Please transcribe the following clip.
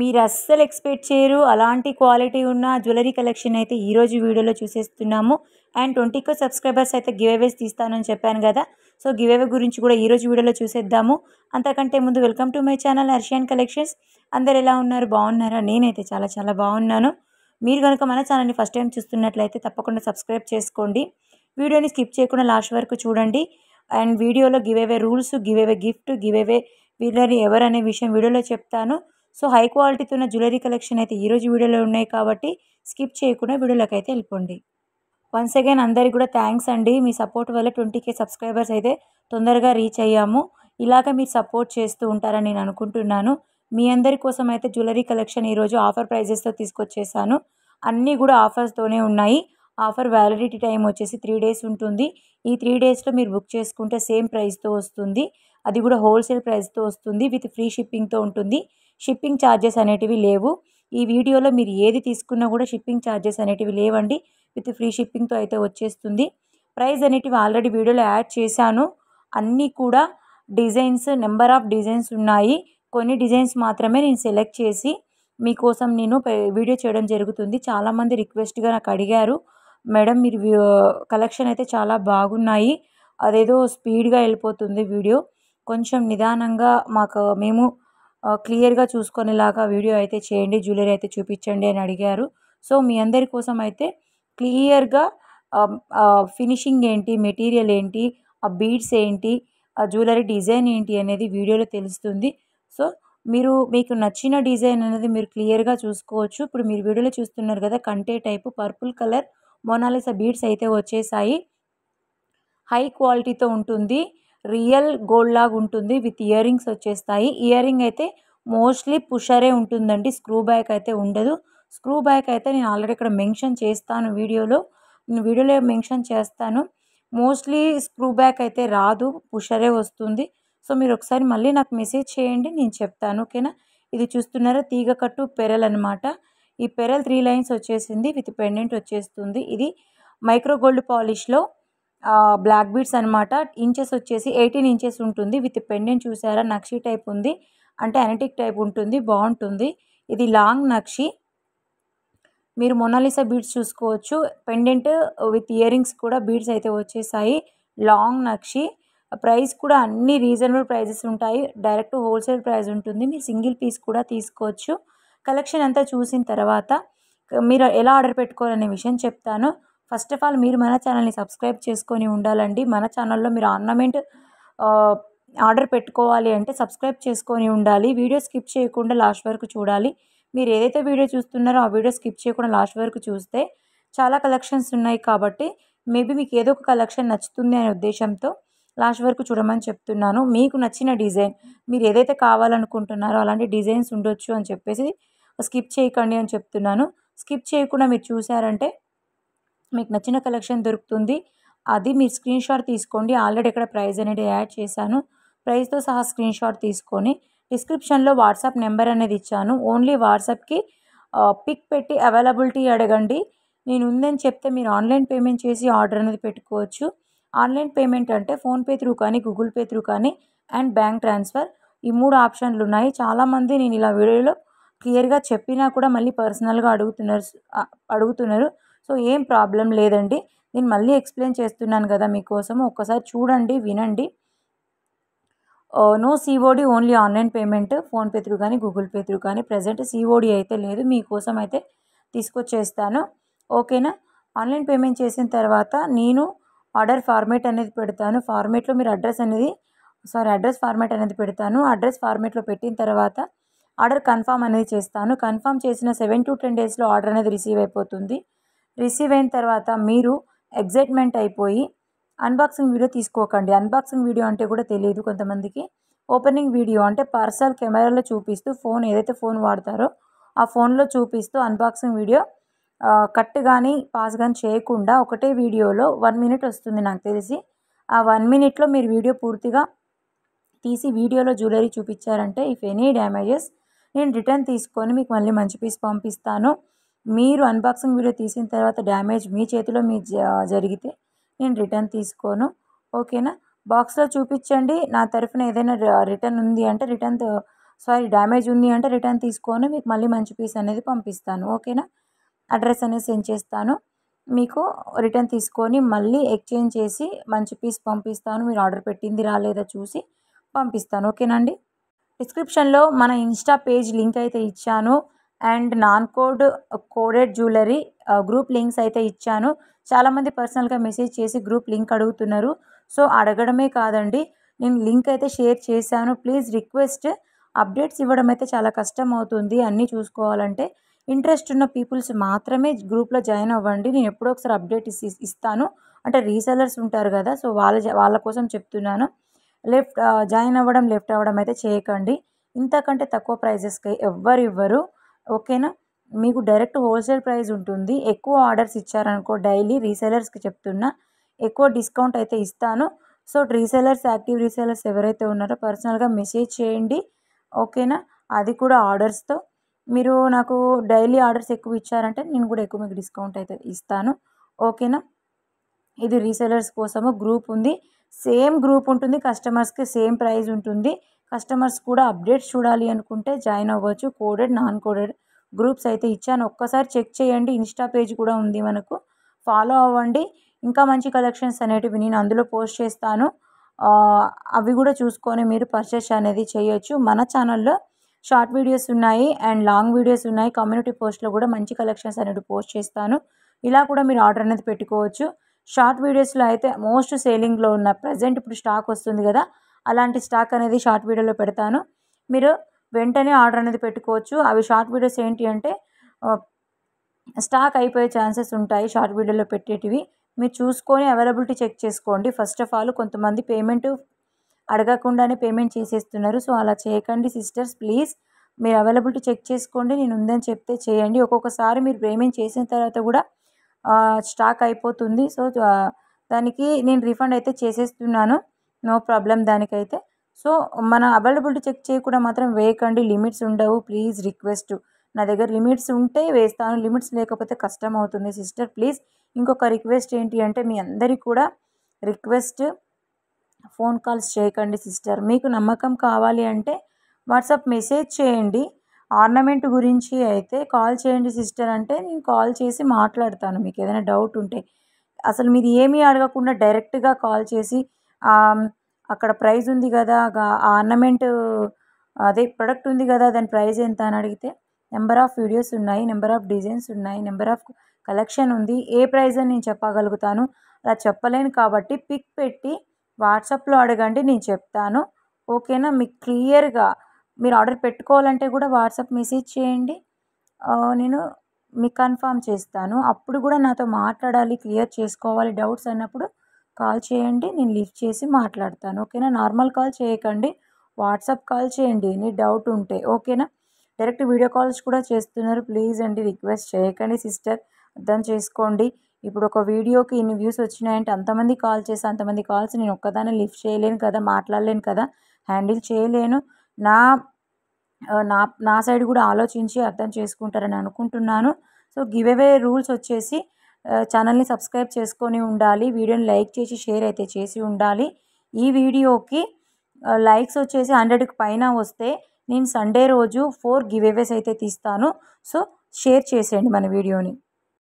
మీరు అస్సలు ఎక్స్పెక్ట్ చేయరు అలాంటి క్వాలిటీ ఉన్న జ్యువెలరీ కలెక్షన్ అయితే ఈరోజు వీడియోలో చూసేస్తున్నాము అండ్ ట్వంటీ కో సబ్స్క్రైబర్స్ అయితే గివేవేస్ తీస్తానని చెప్పాను కదా సో గివేవే గురించి కూడా ఈరోజు వీడియోలో చూసేద్దాము అంతకంటే ముందు వెల్కమ్ టు మై ఛానల్ హర్షియన్ కలెక్షన్స్ అందరు ఎలా ఉన్నారు బాగున్నారా నేనైతే చాలా చాలా బాగున్నాను మీరు కనుక మన ఛానల్ని ఫస్ట్ టైం చూస్తున్నట్లయితే తప్పకుండా సబ్స్క్రైబ్ చేసుకోండి వీడియోని స్కిప్ చేయకుండా లాస్ట్ వరకు చూడండి అండ్ వీడియోలో giveaway rules giveaway gift giveaway వీళ్ళని ఎవరు అనే విషయం వీడియోలో చెప్తాను సో హై క్వాలిటీతో ఉన్న జ్యువెలరీ కలెక్షన్ అయితే ఈరోజు వీడియోలో ఉన్నాయి కాబట్టి స్కిప్ చేయకుండా వీడియోలోకి అయితే వెళ్ళిపోండి వన్స్ అగైన్ అందరికి కూడా థ్యాంక్స్ అండి మీ సపోర్ట్ వల్ల ట్వంటీ కే సబ్స్క్రైబర్స్ అయితే తొందరగా రీచ్ అయ్యాము ఇలాగ మీరు సపోర్ట్ చేస్తూ ఉంటారని నేను అనుకుంటున్నాను మీ అందరి కోసం అయితే జ్యువెలరీ కలెక్షన్ ఈరోజు ఆఫర్ ప్రైజెస్తో తీసుకొచ్చేసాను అన్నీ కూడా ఆఫర్స్తోనే ఉన్నాయి ఆఫర్ వ్యాలిడిటీ టైం వచ్చేసి త్రీ డేస్ ఉంటుంది ఈ త్రీ డేస్లో మీరు బుక్ చేసుకుంటే సేమ్ ప్రైస్తో వస్తుంది అది కూడా హోల్సేల్ ప్రైస్తో వస్తుంది విత్ ఫ్రీ షిప్పింగ్తో ఉంటుంది షిప్పింగ్ ఛార్జెస్ అనేటివి లేవు ఈ వీడియోలో మీరు ఏది తీసుకున్నా కూడా షిప్పింగ్ ఛార్జెస్ అనేటివి లేవండి విత్ ఫ్రీ షిప్పింగ్తో అయితే వచ్చేస్తుంది ప్రైస్ అనేటివి ఆల్రెడీ వీడియోలో యాడ్ చేశాను అన్నీ కూడా డిజైన్స్ నెంబర్ ఆఫ్ డిజైన్స్ ఉన్నాయి కొన్ని డిజైన్స్ మాత్రమే నేను సెలెక్ట్ చేసి మీకోసం నేను వీడియో చేయడం జరుగుతుంది చాలామంది రిక్వెస్ట్గా నాకు అడిగారు మేడం మీరు కలెక్షన్ అయితే చాలా బాగున్నాయి అదేదో స్పీడ్గా వెళ్ళిపోతుంది వీడియో కొంచెం నిదానంగా మాకు మేము క్లియర్గా చూసుకునేలాగా వీడియో అయితే చేయండి జ్యువెలరీ అయితే చూపించండి అని అడిగారు సో మీ అందరి కోసం అయితే క్లియర్గా ఫినిషింగ్ ఏంటి మెటీరియల్ ఏంటి ఆ బీడ్స్ ఏంటి ఆ జ్యువెలరీ డిజైన్ ఏంటి అనేది వీడియోలో తెలుస్తుంది సో మీరు మీకు నచ్చిన డిజైన్ అనేది మీరు క్లియర్గా చూసుకోవచ్చు ఇప్పుడు మీరు వీడియోలో చూస్తున్నారు కదా కంటే type purple colour Mona Lisa beads అయితే వచ్చేసాయి హై క్వాలిటీతో ఉంటుంది రియల్ గోల్డ్ లాగా ఉంటుంది విత్ ఇయర్ రింగ్స్ వచ్చేస్తాయి ఇయర్ రింగ్ అయితే మోస్ట్లీ పుషరే ఉంటుందండి స్క్రూ బ్యాక్ అయితే ఉండదు స్క్రూ బ్యాక్ అయితే నేను ఆల్రెడీ ఇక్కడ మెన్షన్ చేస్తాను వీడియోలో నేను వీడియోలో మెన్షన్ చేస్తాను మోస్ట్లీ స్క్రూ బ్యాక్ అయితే రాదు పుషరే వస్తుంది సో మీరు ఒకసారి మళ్ళీ నాకు మెసేజ్ చేయండి నేను చెప్తాను ఓకేనా ఇది చూస్తున్నారా తీగ కట్టు పెరల్ అనమాట ఈ పెరల్ త్రీ లైన్స్ వచ్చేసింది విత్ పెండెంట్ వచ్చేస్తుంది ఇది మైక్రో గోల్డ్ పాలిష్లో బ్లాక్ బీడ్స్ అనమాట ఇంచెస్ వచ్చేసి ఎయిటీన్ ఇంచెస్ ఉంటుంది విత్ పెండెంట్ చూసారా నక్షి టైప్ ఉంది అంటే అనటిక్ టైప్ ఉంటుంది బాగుంటుంది ఇది లాంగ్ నక్షి మీరు మొనాలిసా బీడ్స్ చూసుకోవచ్చు పెండెంట్ విత్ ఇయరింగ్స్ కూడా బీడ్స్ అయితే వచ్చేసాయి లాంగ్ నక్షి ప్రైస్ కూడా అన్ని రీజనబుల్ ప్రైజెస్ ఉంటాయి డైరెక్ట్ హోల్సేల్ ప్రైస్ ఉంటుంది మీరు సింగిల్ పీస్ కూడా తీసుకోవచ్చు కలెక్షన్ అంతా చూసిన తర్వాత మీరు ఎలా ఆర్డర్ పెట్టుకోవాలనే విషయం చెప్తాను ఫస్ట్ ఆఫ్ ఆల్ మీరు మన ఛానల్ని సబ్స్క్రైబ్ చేసుకొని ఉండాలండి మన ఛానల్లో మీరు ఆర్నమెంట్ ఆర్డర్ పెట్టుకోవాలి అంటే సబ్స్క్రైబ్ చేసుకొని ఉండాలి వీడియో స్కిప్ చేయకుండా లాస్ట్ వరకు చూడాలి మీరు ఏదైతే వీడియో చూస్తున్నారో ఆ వీడియో స్కిప్ చేయకుండా లాస్ట్ వరకు చూస్తే చాలా కలెక్షన్స్ ఉన్నాయి కాబట్టి మేబీ మీకు ఏదో ఒక కలెక్షన్ నచ్చుతుంది అనే ఉద్దేశంతో లాస్ట్ వరకు చూడమని చెప్తున్నాను మీకు నచ్చిన డిజైన్ మీరు ఏదైతే కావాలనుకుంటున్నారో అలాంటి డిజైన్స్ ఉండొచ్చు అని చెప్పేసి స్కిప్ చేయకండి అని చెప్తున్నాను స్కిప్ చేయకుండా మీరు చూసారంటే మీకు నచ్చిన కలెక్షన్ దొరుకుతుంది అది మీరు స్క్రీన్ షాట్ తీసుకోండి ఆల్రెడీ ఇక్కడ ప్రైస్ అనేది యాడ్ చేశాను ప్రైస్తో సహా స్క్రీన్ షాట్ తీసుకొని డిస్క్రిప్షన్లో వాట్సాప్ నెంబర్ అనేది ఇచ్చాను ఓన్లీ వాట్సాప్కి పిక్ పెట్టి అవైలబిలిటీ అడగండి నేను ఉందని చెప్తే మీరు ఆన్లైన్ పేమెంట్ చేసి ఆర్డర్ అనేది పెట్టుకోవచ్చు ఆన్లైన్ పేమెంట్ అంటే ఫోన్పే త్రూ కానీ గూగుల్ పే త్రూ కానీ అండ్ బ్యాంక్ ట్రాన్స్ఫర్ ఈ మూడు ఆప్షన్లు ఉన్నాయి చాలామంది నేను ఇలా వీడియోలో క్లియర్గా చెప్పినా కూడా మళ్ళీ పర్సనల్గా అడుగుతున్నారు అడుగుతున్నారు సో ఏం ప్రాబ్లం లేదండి నేను మళ్ళీ ఎక్స్ప్లెయిన్ చేస్తున్నాను కదా మీకోసం ఒక్కసారి చూడండి వినండి no COD only online payment PhonePe through కానీ గూగుల్ పే త్రూ కానీ ప్రజెంట్ సిఓడి అయితే లేదు మీకోసం అయితే తీసుకొచ్చేస్తాను ఓకేనా ఆన్లైన్ పేమెంట్ చేసిన తర్వాత నేను ఆర్డర్ ఫార్మేట్ అనేది పెడతాను ఫార్మేట్లో మీరు అడ్రస్ అనేది సారీ అడ్రస్ ఫార్మేట్ అనేది పెడతాను అడ్రస్ ఫార్మేట్లో పెట్టిన తర్వాత ఆర్డర్ కన్ఫామ్ అనేది చేస్తాను కన్ఫామ్ చేసిన సెవెన్ టు టెన్ డేస్లో ఆర్డర్ అనేది రిసీవ్ అయిపోతుంది రిసీవ్ అయిన తర్వాత మీరు ఎగ్జైట్మెంట్ అయిపోయి అన్బాక్సింగ్ వీడియో తీసుకోకండి అన్బాక్సింగ్ వీడియో అంటే కూడా తెలియదు కొంతమందికి ఓపెనింగ్ వీడియో అంటే పార్సల్ కెమెరాలో చూపిస్తూ ఫోన్ ఏదైతే ఫోన్ వాడతారో ఆ ఫోన్లో చూపిస్తూ అన్బాక్సింగ్ వీడియో కట్ కానీ పాస్ కానీ చేయకుండా ఒకటే వీడియోలో వన్ మినిట్ వస్తుంది నాకు తెలిసి ఆ వన్ మినిట్లో మీరు వీడియో పూర్తిగా తీసి వీడియోలో జ్యువెలరీ చూపించారంటే ఇఫ్ ఎనీ డ్యామేజెస్ నేను రిటర్న్ తీసుకొని మీకు మళ్ళీ మంచి పీస్ పంపిస్తాను మీరు అన్బాక్సింగ్ వీడియో తీసిన తర్వాత డ్యామేజ్ మీ చేతిలో మీ జరిగితే నేను రిటర్న్ తీసుకోను ఓకేనా బాక్స్లో చూపించండి నా తరఫున ఏదైనా రిటర్న్ ఉంది అంటే రిటర్న్ సారీ డ్యామేజ్ ఉంది అంటే రిటర్న్ తీసుకొని మీకు మళ్ళీ మంచి పీస్ అనేది పంపిస్తాను ఓకేనా అడ్రస్ అనేది సెండ్ చేస్తాను మీకు రిటర్న్ తీసుకొని మళ్ళీ ఎక్స్చేంజ్ చేసి మంచి పీస్ పంపిస్తాను మీరు ఆర్డర్ పెట్టింది రాలేదా చూసి పంపిస్తాను ఓకేనండి డిస్క్రిప్షన్లో మన ఇన్స్టా పేజ్ లింక్ అయితే ఇచ్చాను and non code coded jewellery group links అయితే ఇచ్చాను చాలామంది పర్సనల్గా మెసేజ్ చేసి గ్రూప్ లింక్ అడుగుతున్నారు సో అడగడమే కాదండి నేను లింక్ అయితే షేర్ చేశాను ప్లీజ్ రిక్వెస్ట్ అప్డేట్స్ ఇవ్వడం అయితే చాలా కష్టం అవుతుంది అన్నీ చూసుకోవాలంటే ఇంట్రెస్ట్ ఉన్న పీపుల్స్ మాత్రమే గ్రూప్లో జాయిన్ అవ్వండి నేను ఎప్పుడో ఒకసారి అప్డేట్ ఇస్తాను అంటే రీసెలర్స్ ఉంటారు కదా సో వాళ్ళ వాళ్ళ కోసం చెప్తున్నాను లెఫ్ట్ జాయిన్ అవ్వడం లెఫ్ట్ అవ్వడం అయితే చేయకండి ఇంతకంటే తక్కువ ప్రైజెస్కి ఎవ్వరు ఇవ్వరు ఓకేనా మీకు డైరెక్ట్ హోల్సేల్ ప్రైస్ ఉంటుంది ఎక్కువ ఆర్డర్స్ ఇచ్చారనుకో డైలీ రీసెలర్స్కి చెప్తున్నా ఎక్కువ డిస్కౌంట్ అయితే ఇస్తాను సో రీసెలర్స్ యాక్టివ్ రీసెలర్స్ ఎవరైతే ఉన్నారో పర్సనల్గా మెసేజ్ చేయండి ఓకేనా అది కూడా ఆర్డర్స్తో మీరు నాకు డైలీ ఆర్డర్స్ ఎక్కువ ఇచ్చారంటే నేను కూడా ఎక్కువ మీకు డిస్కౌంట్ అయితే ఇస్తాను ఓకేనా ఇది రీసెలర్స్ కోసము గ్రూప్ ఉంది సేమ్ గ్రూప్ ఉంటుంది కస్టమర్స్కి సేమ్ ప్రైస్ ఉంటుంది కస్టమర్స్ కూడా అప్డేట్స్ చూడాలి అనుకుంటే జాయిన్ అవ్వచ్చు కోడెడ్ నాన్ కోడెడ్ గ్రూప్స్ అయితే ఇచ్చాను ఒక్కసారి చెక్ చేయండి ఇన్స్టా పేజ్ కూడా ఉంది మనకు ఫాలో అవ్వండి ఇంకా మంచి కలెక్షన్స్ అనేటివి నేను అందులో పోస్ట్ చేస్తాను అవి కూడా చూసుకొని మీరు పర్చేస్ అనేది చేయొచ్చు మన ఛానల్లో షార్ట్ వీడియోస్ ఉన్నాయి అండ్ లాంగ్ వీడియోస్ ఉన్నాయి కమ్యూనిటీ పోస్ట్లో కూడా మంచి కలెక్షన్స్ అనేవి పోస్ట్ చేస్తాను ఇలా కూడా మీరు ఆర్డర్ అనేది పెట్టుకోవచ్చు షార్ట్ వీడియోస్లో అయితే మోస్ట్ సేలింగ్లో ఉన్న ప్రజెంట్ ఇప్పుడు స్టాక్ వస్తుంది కదా అలాంటి స్టాక్ అనేది షార్ట్ వీడియోలో పెడతాను మీరు వెంటనే ఆర్డర్ అనేది పెట్టుకోవచ్చు అవి షార్ట్ వీడియోస్ ఏంటి అంటే స్టాక్ అయిపోయే ఛాన్సెస్ ఉంటాయి షార్ట్ వీడియోలో పెట్టేటివి మీరు చూసుకొని అవైలబిలిటీ చెక్ చేసుకోండి ఫస్ట్ ఆఫ్ ఆల్ కొంతమంది పేమెంట్ అడగకుండానే పేమెంట్ చేసేస్తున్నారు సో అలా చేయకండి సిస్టర్స్ ప్లీజ్ మీరు అవైలబిలిటీ చెక్ చేసుకోండి నేను ఉందని చెప్తే చేయండి ఒక్కొక్కసారి మీరు పేమెంట్ చేసిన తర్వాత కూడా స్టాక్ అయిపోతుంది సో దానికి నేను రిఫండ్ అయితే చేసేస్తున్నాను నో ప్రాబ్లం దానికైతే సో మన అవైలబిలిటీ చెక్ చేయకుండా మాత్రం వేయకండి లిమిట్స్ ఉండవు ప్లీజ్ రిక్వెస్ట్ నా దగ్గర లిమిట్స్ ఉంటే వేస్తాను లిమిట్స్ లేకపోతే కష్టం అవుతుంది సిస్టర్ ప్లీజ్ ఇంకొక రిక్వెస్ట్ ఏంటి అంటే మీ అందరికీ కూడా రిక్వెస్ట్ ఫోన్ కాల్స్ చేయకండి సిస్టర్ మీకు నమ్మకం కావాలి అంటే వాట్సాప్ మెసేజ్ చేయండి ఆర్నమెంట్ గురించి అయితే కాల్ చేయండి సిస్టర్ అంటే నేను కాల్ చేసి మాట్లాడతాను మీకు ఏదైనా డౌట్ ఉంటే అసలు మీరు ఏమీ అడగకుండా డైరెక్ట్గా కాల్ చేసి అక్కడ ప్రైజ్ ఉంది కదా ఆ ఆర్నమెంట్ అదే ప్రోడక్ట్ ఉంది కదా దాని ప్రైజ్ ఎంత అని అడిగితే నెంబర్ ఆఫ్ వీడియోస్ ఉన్నాయి నెంబర్ ఆఫ్ డిజైన్స్ ఉన్నాయి నెంబర్ ఆఫ్ కలెక్షన్ ఉంది ఏ ప్రైజ్ అని నేను చెప్పగలుగుతాను అలా చెప్పలేను కాబట్టి పిక్ పెట్టి వాట్సాప్లో అడగండి నేను చెప్తాను ఓకేనా మీకు క్లియర్గా మీరు ఆర్డర్ పెట్టుకోవాలంటే కూడా వాట్సాప్ మెసేజ్ చేయండి నేను మీకు కన్ఫామ్ చేస్తాను అప్పుడు కూడా నాతో మాట్లాడాలి క్లియర్ చేసుకోవాలి డౌట్స్ అన్నప్పుడు కాల్ చేయండి నేను లిఫ్ట్ చేసి మాట్లాడతాను ఓకేనా నార్మల్ కాల్ చేయకండి వాట్సాప్ కాల్ చేయండి నీ డౌట్ ఉంటే ఓకేనా డైరెక్ట్ వీడియో కాల్స్ కూడా చేస్తున్నారు ప్లీజ్ అండి రిక్వెస్ట్ చేయకండి సిస్టర్ అర్థం చేసుకోండి ఇప్పుడు ఒక వీడియోకి ఇన్ని వ్యూస్ వచ్చినాయంటే అంతమంది కాల్ చేసి అంతమంది కాల్స్ నేను ఒక్కదాన్ని లిఫ్ట్ చేయలేను కదా మాట్లాడలేను కదా హ్యాండిల్ చేయలేను నా నా నా సైడ్ కూడా ఆలోచించి అర్థం చేసుకుంటారని అనుకుంటున్నాను సో గివ్ అవే రూల్స్ వచ్చేసి ఛానల్ని సబ్స్క్రైబ్ చేసుకొని ఉండాలి వీడియోని లైక్ చేసి షేర్ అయితే చేసి ఉండాలి ఈ వీడియోకి లైక్స్ వచ్చేసి హండ్రెడ్కి పైన వస్తే నేను సండే రోజు ఫోర్ గివేవేస్ అయితే తీస్తాను సో షేర్ చేసేయండి మన వీడియోని